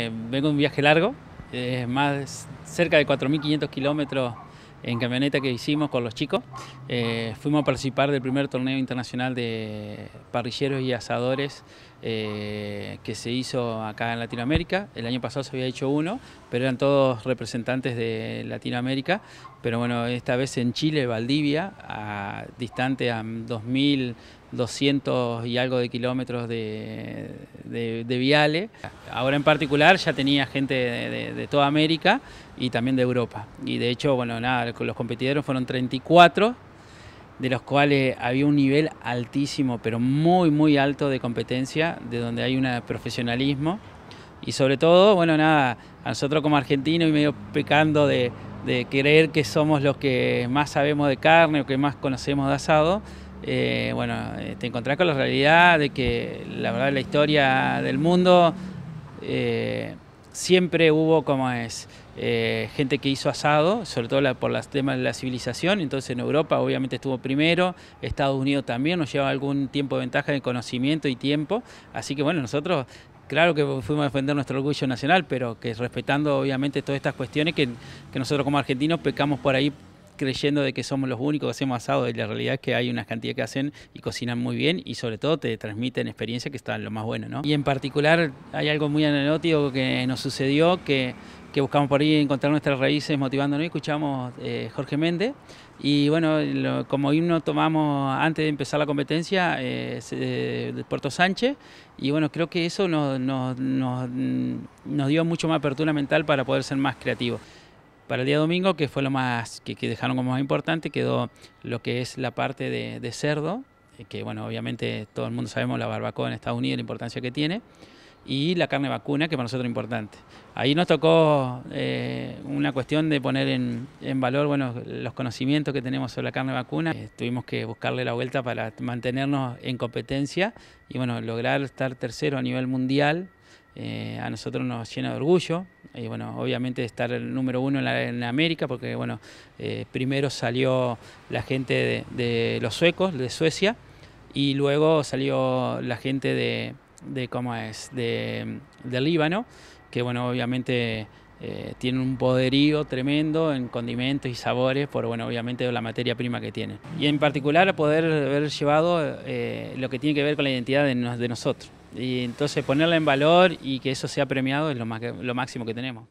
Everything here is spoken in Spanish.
Eh, vengo de un viaje largo, eh, más cerca de 4.500 kilómetros en camioneta que hicimos con los chicos. Eh, fuimos a participar del primer torneo internacional de parrilleros y asadores que se hizo acá en Latinoamérica. El año pasado se había hecho uno, pero eran todos representantes de Latinoamérica. Pero bueno, esta vez en Chile, Valdivia, distante a 2.000 200 y algo de kilómetros de, viales. Ahora en particular ya tenía gente de, toda América y también de Europa. Y de hecho, bueno, nada, los competidores fueron 34, de los cuales había un nivel altísimo, pero muy, muy alto de competencia, de donde hay un profesionalismo. Y sobre todo, bueno, nada, nosotros como argentinos y medio pecando de, de creer que somos los que más sabemos de carne o que más conocemos de asado, eh, bueno, eh, te encontrás con la realidad de que la verdad la historia del mundo eh, siempre hubo como es gente que hizo asado, sobre todo por los temas de la civilización, entonces en Europa obviamente estuvo primero, Estados Unidos también nos lleva algún tiempo de ventaja de conocimiento y tiempo, así que bueno, nosotros claro que fuimos a defender nuestro orgullo nacional, pero que respetando obviamente todas estas cuestiones que, que nosotros como argentinos pecamos por ahí creyendo de que somos los únicos que hacemos asado y la realidad es que hay unas cantidad que hacen y cocinan muy bien y sobre todo te transmiten experiencias que están lo más bueno, Y en particular hay algo muy anecdótico que nos sucedió que buscamos por ahí encontrar nuestras raíces motivándonos y escuchamos eh, Jorge Méndez. Y bueno, como himno tomamos antes de empezar la competencia eh, de Puerto Sánchez y bueno, creo que eso nos, nos dio mucho más apertura mental para poder ser más creativos. Para el día domingo, que fue lo más que, dejaron como más importante, quedó lo que es la parte de, cerdo, eh, que bueno, obviamente todo el mundo sabemos la barbacoa en Estados Unidos, la importancia que tiene, y la carne vacuna, que para nosotros es importante. Ahí nos tocó eh, una cuestión de poner en, valor bueno, los conocimientos que tenemos sobre la carne vacuna. Eh, tuvimos que buscarle la vuelta para mantenernos en competencia y bueno, lograr estar tercero a nivel mundial eh, a nosotros nos llena de orgullo. Y bueno, obviamente estar el número uno en, América, porque bueno, eh, primero salió la gente de, los suecos, de Suecia, y luego salió la gente de, ¿cómo es? De, Líbano, que bueno, obviamente eh, tiene un poderío tremendo en condimentos y sabores por, bueno, obviamente la materia prima que tiene. Y en particular poder haber llevado lo que tiene que ver con la identidad de nosotros. Y entonces ponerla en valor y que eso sea premiado es lo, más, lo máximo que tenemos.